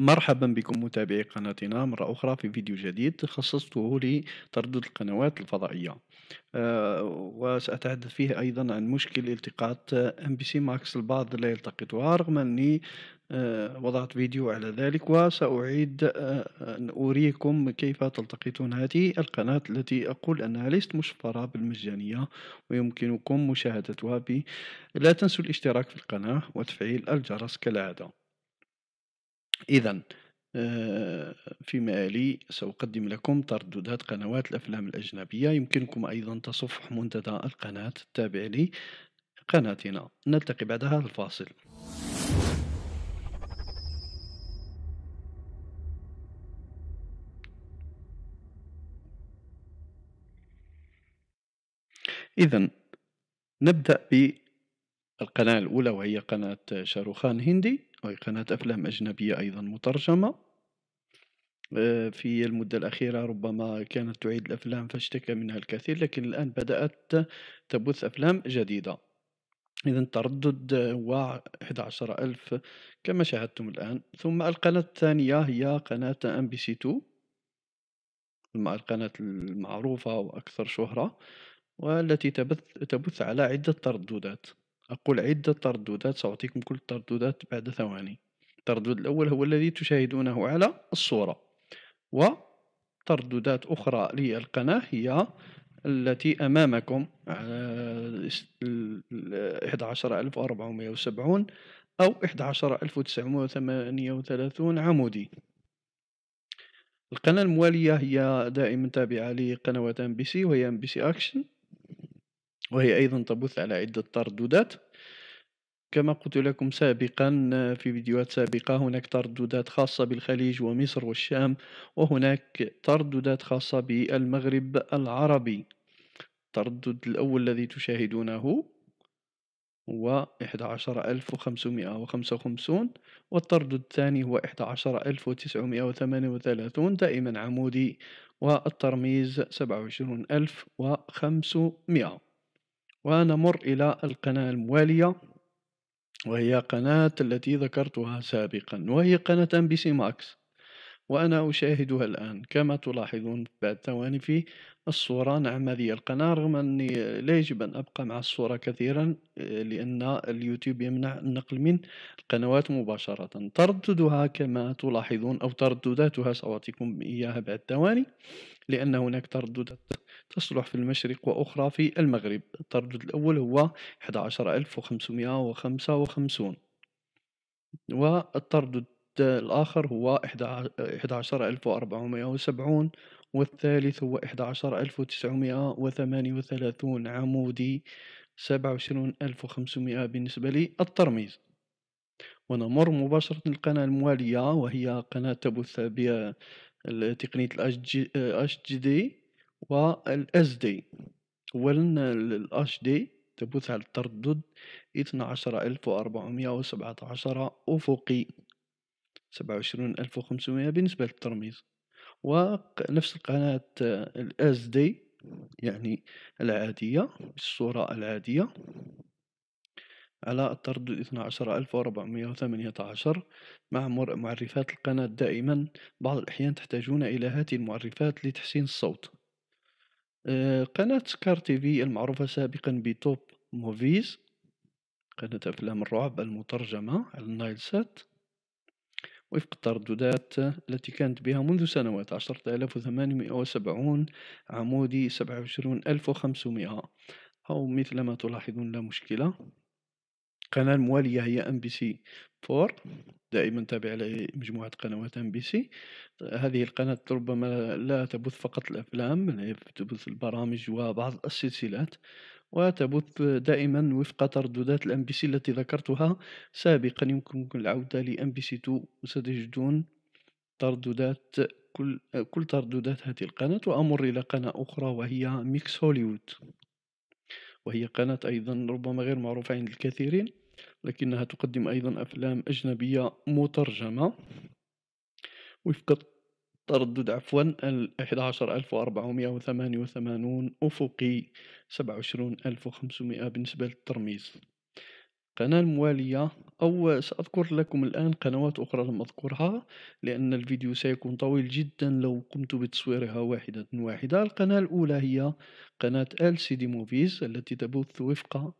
مرحبا بكم متابعي قناتنا مرة أخرى في فيديو جديد خصصته لتردد القنوات الفضائية أه وسأتحدث فيه أيضا عن مشكل التقاط ام بي سي ماكس البعض لا يلتقطها رغم أني أه وضعت فيديو على ذلك وسأعيد أه أن أريكم كيف تلتقطون هذه القناة التي أقول أنها ليست مشفرة بالمجانية ويمكنكم مشاهدتها ب لا تنسوا الاشتراك في القناة وتفعيل الجرس كالعادة إذا آه، فيما آلي سأقدم لكم ترددات قنوات الأفلام الأجنبية يمكنكم أيضا تصفح منتدى القناة التابع لي قناتنا نلتقي بعد هذا الفاصل إذا نبدأ بالقناة الأولى وهي قناة شاروخان هندي قناة أفلام أجنبية أيضا مترجمة آه، في المدة الأخيرة ربما كانت تعيد الأفلام فاشتكى منها الكثير لكن الآن بدأت تبث أفلام جديدة إذا التردد هو ألف كما شاهدتم الآن ثم القناة الثانية هي قناة أم بي سي 2 القناة المعروفة وأكثر شهرة والتي تبث, تبث على عدة ترددات أقول عدة ترددات سأعطيكم كل الترددات بعد ثواني التردد الأول هو الذي تشاهدونه على الصورة وترددات أخرى للقناة هي التي أمامكم 11470 أو 11938 عمودي القناة الموالية هي دائما تابعة لقنوات ام بي سي وهي ام بي سي اكشن وهي أيضا تبث على عدة ترددات كما قلت لكم سابقا في فيديوهات سابقة هناك ترددات خاصة بالخليج ومصر والشام وهناك ترددات خاصة بالمغرب العربي التردد الأول الذي تشاهدونه هو 11555 والتردد الثاني هو 11938 دائما عمودي والترميز 27500 ونمر إلى القناة الموالية وهي قناة التي ذكرتها سابقا وهي قناة ام بي سي ماكس وأنا أشاهدها الآن كما تلاحظون بعد ثواني في الصورة نعم هذه القناة رغم أني لا يجب أن أبقى مع الصورة كثيرا لأن اليوتيوب يمنع النقل من القنوات مباشرة ترددها كما تلاحظون أو تردداتها سأعطيكم إياها بعد ثواني لأن هناك ترددات تصلح في المشرق وأخرى في المغرب التردد الأول هو 11555 والتردد الآخر هو 11470 والثالث هو 11938 عمودي 27500 بالنسبة للترميز ونمر مباشرة للقناة الموالية وهي قناة تبث تقنيه الاش جي اش جي دي والاس دي اولا الاش دي تبث على التردد 12417 افقي 27500 بالنسبه للترميز ونفس القناه الاس دي يعني العاديه بالصوره العاديه على الطرد 12418 مع معرفات القناة دائما بعض الأحيان تحتاجون إلى هذه المعرفات لتحسين الصوت آه، قناة تي تيفي المعروفة سابقا بتوب موفيز قناة أفلام الرعب المترجمة على النايل سات وفق الترددات التي كانت بها منذ سنوات 10870 عمودي 27500 أو مثل ما تلاحظون لا مشكلة القناة الموالية هي ام بي سي 4 دائما تابع لمجموعة قنوات ام بي سي هذه القناة ربما لا تبث فقط الأفلام تبث البرامج وبعض السلسلات وتبث دائما وفق ترددات الام بي سي التي ذكرتها سابقا يمكنكم العودة لام بي سي 2 وستجدون ترددات كل كل ترددات هذه القناة وأمر إلى قناة أخرى وهي ميكس هوليوود وهي قناة أيضا ربما غير معروفة عند الكثيرين لكنها تقدم أيضا أفلام أجنبية مترجمة وفق التردد عفوا 11488 أفقي 27500 بالنسبة للترميز القناة الموالية أو سأذكر لكم الآن قنوات أخرى لم أذكرها لأن الفيديو سيكون طويل جدا لو قمت بتصويرها واحدة واحدة القناة الأولى هي قناة ال سي دي موفيز التي تبث وفق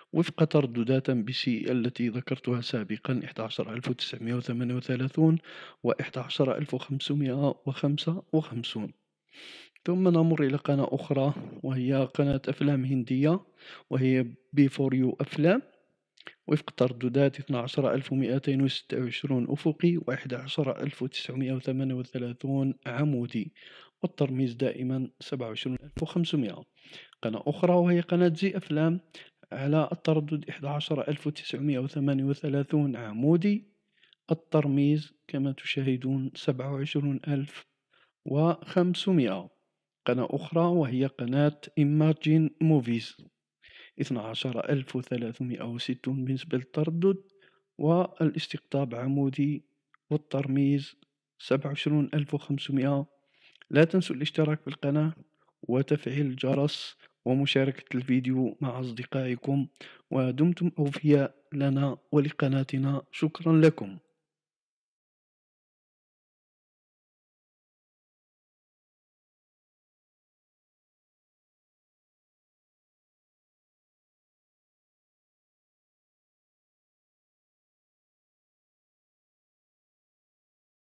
وفق ترددات ام بي سي التي ذكرتها سابقا 11938 و 11555 ثم نمر إلى قناة أخرى وهي قناة أفلام هندية وهي بي فور يو أفلام وفق ترددات 12226 أفقي و 11938 عمودي والترميز دائما 27500 قناة أخرى وهي قناة زي أفلام على التردد 11938 عمودي الترميز كما تشاهدون 27500 قناة أخرى وهي قناة إمارجين موفيز 12360 بالنسبة للتردد والاستقطاب عمودي والترميز 27500 لا تنسوا الاشتراك في القناة وتفعيل الجرس ومشاركة الفيديو مع أصدقائكم ودمتم أوفياء لنا ولقناتنا شكرا لكم